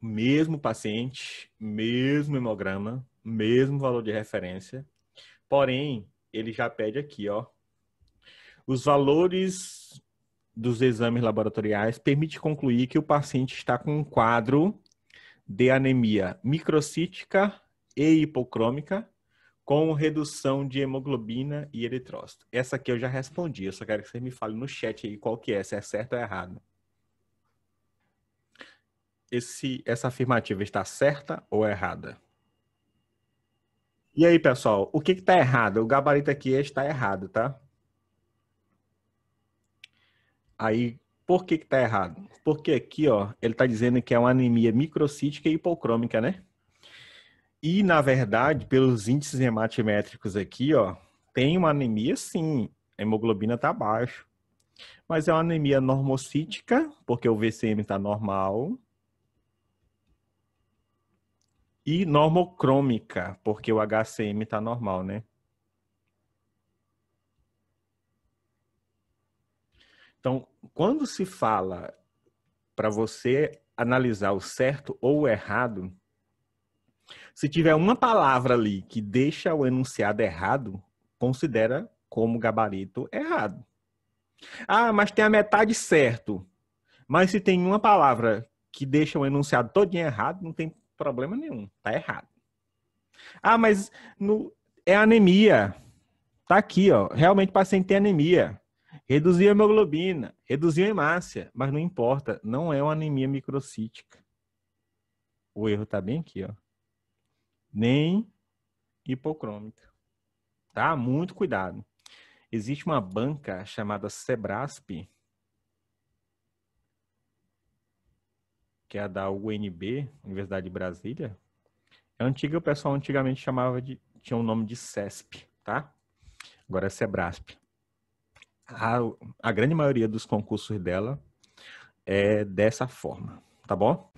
mesmo paciente, mesmo hemograma, mesmo valor de referência. Porém, ele já pede aqui, ó, os valores dos exames laboratoriais permite concluir que o paciente está com um quadro de anemia microcítica e hipocrômica com redução de hemoglobina e eritrócito. Essa aqui eu já respondi, eu só quero que você me fale no chat aí qual que é, se é certo ou errado esse, essa afirmativa está certa ou errada? E aí, pessoal, o que está errado? O gabarito aqui está errado, tá? Aí, por que está errado? Porque aqui, ó, ele está dizendo que é uma anemia microcítica e hipocrômica, né? E, na verdade, pelos índices hematimétricos aqui, ó, tem uma anemia sim, a hemoglobina está baixo. Mas é uma anemia normocítica, porque o VCM está normal, e normocrômica, porque o HCM está normal, né? Então, quando se fala para você analisar o certo ou o errado, se tiver uma palavra ali que deixa o enunciado errado, considera como gabarito errado. Ah, mas tem a metade certo. Mas se tem uma palavra que deixa o enunciado todinho errado, não tem problema nenhum. Tá errado. Ah, mas no... é anemia. Tá aqui, ó. Realmente o paciente tem anemia. Reduziu a hemoglobina, reduziu a hemácia, mas não importa, não é uma anemia microcítica. O erro tá bem aqui, ó. Nem hipocrômica. Tá? Muito cuidado. Existe uma banca chamada Sebrasp, que é a da UNB, Universidade de Brasília, é antiga, o pessoal antigamente chamava de, tinha o um nome de CESP, tá? Agora é SEBRASP. A, a grande maioria dos concursos dela é dessa forma, tá bom?